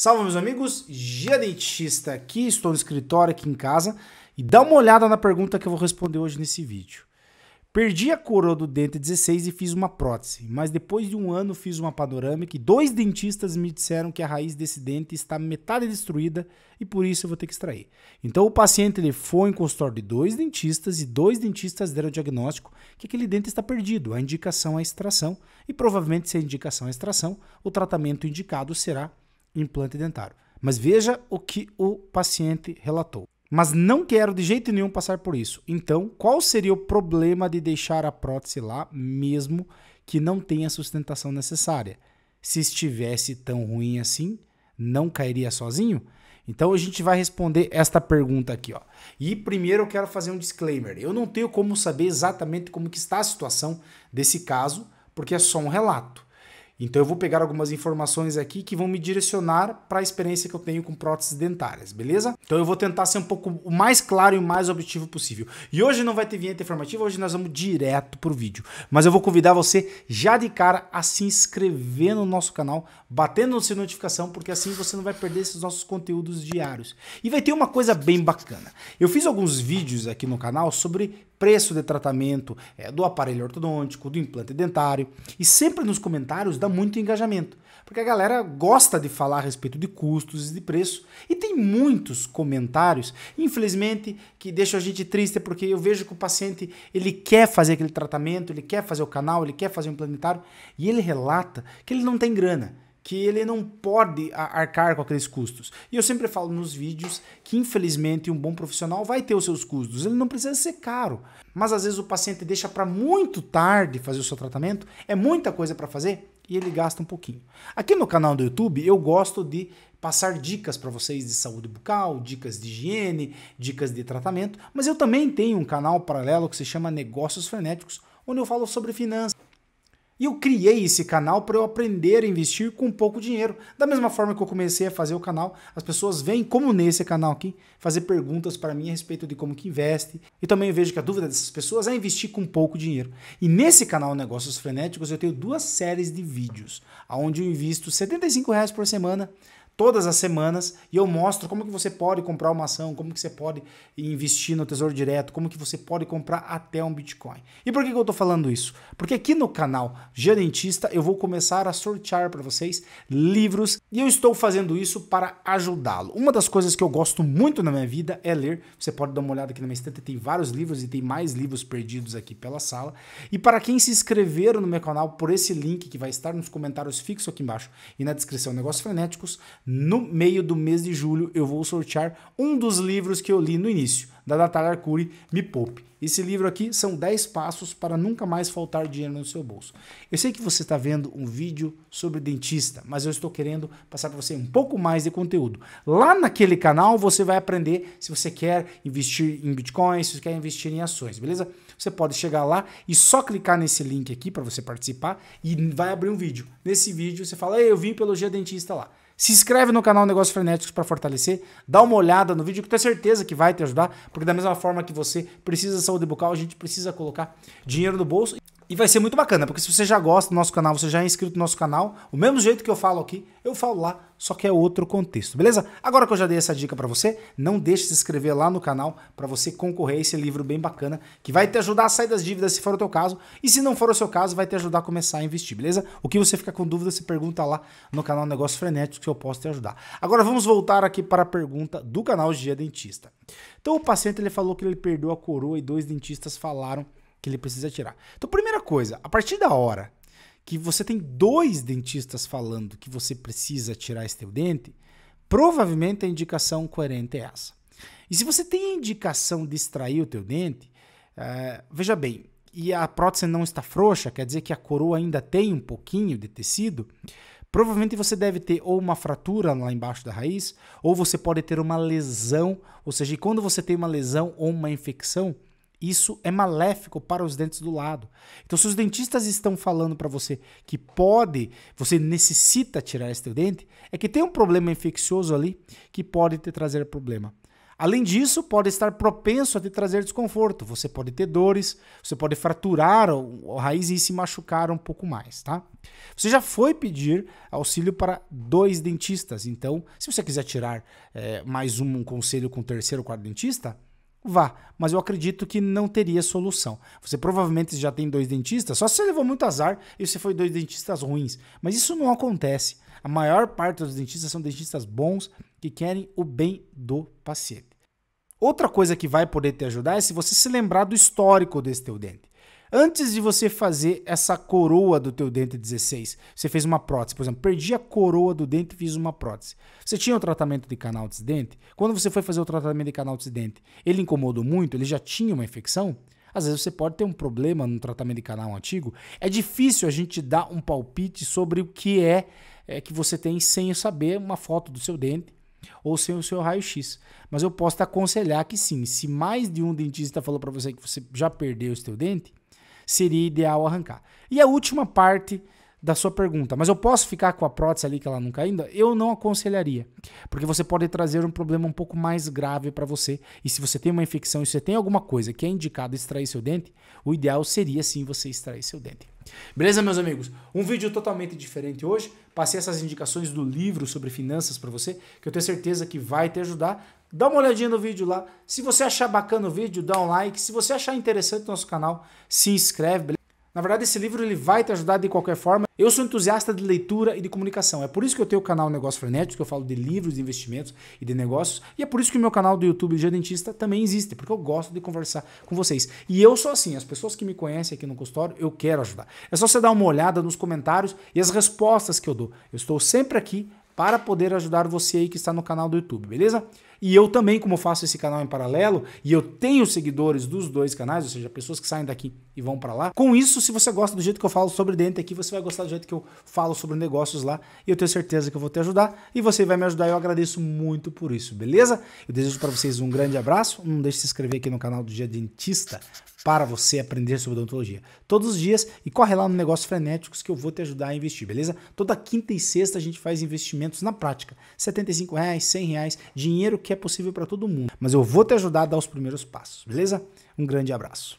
Salve, meus amigos, Gia Dentista aqui, estou no escritório aqui em casa e dá uma olhada na pergunta que eu vou responder hoje nesse vídeo. Perdi a coroa do dente 16 e fiz uma prótese, mas depois de um ano fiz uma panorâmica e dois dentistas me disseram que a raiz desse dente está metade destruída e por isso eu vou ter que extrair. Então o paciente ele foi em consultório de dois dentistas e dois dentistas deram o diagnóstico que aquele dente está perdido. A indicação é extração e provavelmente se a indicação é extração, o tratamento indicado será implante dentário. Mas veja o que o paciente relatou. Mas não quero de jeito nenhum passar por isso. Então, qual seria o problema de deixar a prótese lá, mesmo que não tenha sustentação necessária? Se estivesse tão ruim assim, não cairia sozinho? Então a gente vai responder esta pergunta aqui, ó. E primeiro eu quero fazer um disclaimer. Eu não tenho como saber exatamente como que está a situação desse caso, porque é só um relato. Então eu vou pegar algumas informações aqui que vão me direcionar para a experiência que eu tenho com próteses dentárias, beleza? Então eu vou tentar ser um pouco o mais claro e o mais objetivo possível. E hoje não vai ter vinheta informativa, hoje nós vamos direto pro vídeo. Mas eu vou convidar você já de cara a se inscrever no nosso canal, batendo no sininho de notificação, porque assim você não vai perder esses nossos conteúdos diários. E vai ter uma coisa bem bacana. Eu fiz alguns vídeos aqui no canal sobre preço de tratamento é, do aparelho ortodôntico, do implante dentário. E sempre nos comentários dá muito engajamento, porque a galera gosta de falar a respeito de custos e de preço. E tem muitos comentários, infelizmente, que deixam a gente triste, porque eu vejo que o paciente ele quer fazer aquele tratamento, ele quer fazer o canal, ele quer fazer o implantário, e ele relata que ele não tem grana que ele não pode arcar com aqueles custos. E eu sempre falo nos vídeos que, infelizmente, um bom profissional vai ter os seus custos. Ele não precisa ser caro, mas às vezes o paciente deixa para muito tarde fazer o seu tratamento, é muita coisa para fazer e ele gasta um pouquinho. Aqui no canal do YouTube, eu gosto de passar dicas para vocês de saúde bucal, dicas de higiene, dicas de tratamento, mas eu também tenho um canal paralelo que se chama Negócios Frenéticos, onde eu falo sobre finanças. E eu criei esse canal para eu aprender a investir com pouco dinheiro. Da mesma forma que eu comecei a fazer o canal, as pessoas vêm, como nesse canal aqui, fazer perguntas para mim a respeito de como que investe. E também eu vejo que a dúvida dessas pessoas é investir com pouco dinheiro. E nesse canal Negócios Frenéticos eu tenho duas séries de vídeos, onde eu invisto R$ 75 por semana todas as semanas e eu mostro como que você pode comprar uma ação, como que você pode investir no Tesouro Direto, como que você pode comprar até um Bitcoin. E por que, que eu estou falando isso? Porque aqui no canal Gerentista eu vou começar a sortear para vocês livros e eu estou fazendo isso para ajudá-lo. Uma das coisas que eu gosto muito na minha vida é ler. Você pode dar uma olhada aqui na minha estante, tem vários livros e tem mais livros perdidos aqui pela sala. E para quem se inscreveram no meu canal por esse link que vai estar nos comentários fixo aqui embaixo e na descrição Negócios Frenéticos, no meio do mês de julho, eu vou sortear um dos livros que eu li no início, da Natália Arcuri, Me Poupe. Esse livro aqui são 10 passos para nunca mais faltar dinheiro no seu bolso. Eu sei que você está vendo um vídeo sobre dentista, mas eu estou querendo passar para você um pouco mais de conteúdo. Lá naquele canal você vai aprender se você quer investir em bitcoins, se você quer investir em ações, beleza? Você pode chegar lá e só clicar nesse link aqui para você participar e vai abrir um vídeo. Nesse vídeo você fala: eu vim pelo Dia Dentista lá. Se inscreve no canal Negócios Frenéticos para fortalecer, dá uma olhada no vídeo que eu tenho certeza que vai te ajudar, porque da mesma forma que você precisa de saúde bucal, a gente precisa colocar dinheiro no bolso. E vai ser muito bacana, porque se você já gosta do nosso canal, você já é inscrito no nosso canal, o mesmo jeito que eu falo aqui, eu falo lá, só que é outro contexto, beleza? Agora que eu já dei essa dica para você, não deixe de se inscrever lá no canal para você concorrer a esse livro bem bacana, que vai te ajudar a sair das dívidas se for o teu caso, e se não for o seu caso, vai te ajudar a começar a investir, beleza? O que você fica com dúvida, se pergunta lá no canal Negócio Frenético que eu posso te ajudar. Agora vamos voltar aqui para a pergunta do canal Dia Dentista. Então o paciente ele falou que ele perdeu a coroa e dois dentistas falaram que ele precisa tirar. Então, primeira coisa, a partir da hora que você tem dois dentistas falando que você precisa tirar esse teu dente, provavelmente a indicação coerente é essa. E se você tem a indicação de extrair o teu dente, eh, veja bem, e a prótese não está frouxa, quer dizer que a coroa ainda tem um pouquinho de tecido, provavelmente você deve ter ou uma fratura lá embaixo da raiz, ou você pode ter uma lesão, ou seja, quando você tem uma lesão ou uma infecção, isso é maléfico para os dentes do lado. Então, se os dentistas estão falando para você que pode, você necessita tirar esse teu dente, é que tem um problema infeccioso ali que pode te trazer problema. Além disso, pode estar propenso a te trazer desconforto. Você pode ter dores, você pode fraturar a raiz e se machucar um pouco mais, tá? Você já foi pedir auxílio para dois dentistas. Então, se você quiser tirar é, mais um, um conselho com o terceiro ou quarto dentista, Vá, mas eu acredito que não teria solução. Você provavelmente já tem dois dentistas, só se você levou muito azar e você foi dois dentistas ruins. Mas isso não acontece. A maior parte dos dentistas são dentistas bons que querem o bem do paciente. Outra coisa que vai poder te ajudar é se você se lembrar do histórico desse teu dente. Antes de você fazer essa coroa do teu dente 16, você fez uma prótese, por exemplo, perdi a coroa do dente e fiz uma prótese. Você tinha o um tratamento de canal dente. Quando você foi fazer o tratamento de canal dente, ele incomodou muito? Ele já tinha uma infecção? Às vezes você pode ter um problema no tratamento de canal antigo. É difícil a gente dar um palpite sobre o que é, é que você tem sem saber uma foto do seu dente ou sem o seu raio-x. Mas eu posso te aconselhar que sim, se mais de um dentista falou para você que você já perdeu o seu dente, seria ideal arrancar. E a última parte da sua pergunta, mas eu posso ficar com a prótese ali que ela nunca ainda? Eu não aconselharia, porque você pode trazer um problema um pouco mais grave para você. E se você tem uma infecção e você tem alguma coisa que é indicado extrair seu dente, o ideal seria sim você extrair seu dente. Beleza, meus amigos? Um vídeo totalmente diferente hoje. Passei essas indicações do livro sobre finanças para você, que eu tenho certeza que vai te ajudar. Dá uma olhadinha no vídeo lá. Se você achar bacana o vídeo, dá um like. Se você achar interessante o nosso canal, se inscreve. Beleza? Na verdade, esse livro ele vai te ajudar de qualquer forma. Eu sou entusiasta de leitura e de comunicação. É por isso que eu tenho o canal Negócio Frenético, que eu falo de livros, de investimentos e de negócios. E é por isso que o meu canal do YouTube de Dentista também existe, porque eu gosto de conversar com vocês. E eu sou assim, as pessoas que me conhecem aqui no consultório, eu quero ajudar. É só você dar uma olhada nos comentários e as respostas que eu dou. Eu estou sempre aqui para poder ajudar você aí que está no canal do YouTube, beleza? E eu também, como faço esse canal em paralelo, e eu tenho seguidores dos dois canais, ou seja, pessoas que saem daqui e vão para lá. Com isso, se você gosta do jeito que eu falo sobre dentro aqui, você vai gostar do jeito que eu falo sobre negócios lá e eu tenho certeza que eu vou te ajudar e você vai me ajudar. Eu agradeço muito por isso, beleza? Eu desejo para vocês um grande abraço. Não deixe de se inscrever aqui no canal do Dia Dentista para você aprender sobre odontologia todos os dias e corre lá no Negócios Frenéticos que eu vou te ajudar a investir, beleza? Toda quinta e sexta a gente faz investimentos na prática, R$ reais, reais, dinheiro que é possível para todo mundo. Mas eu vou te ajudar a dar os primeiros passos, beleza? Um grande abraço.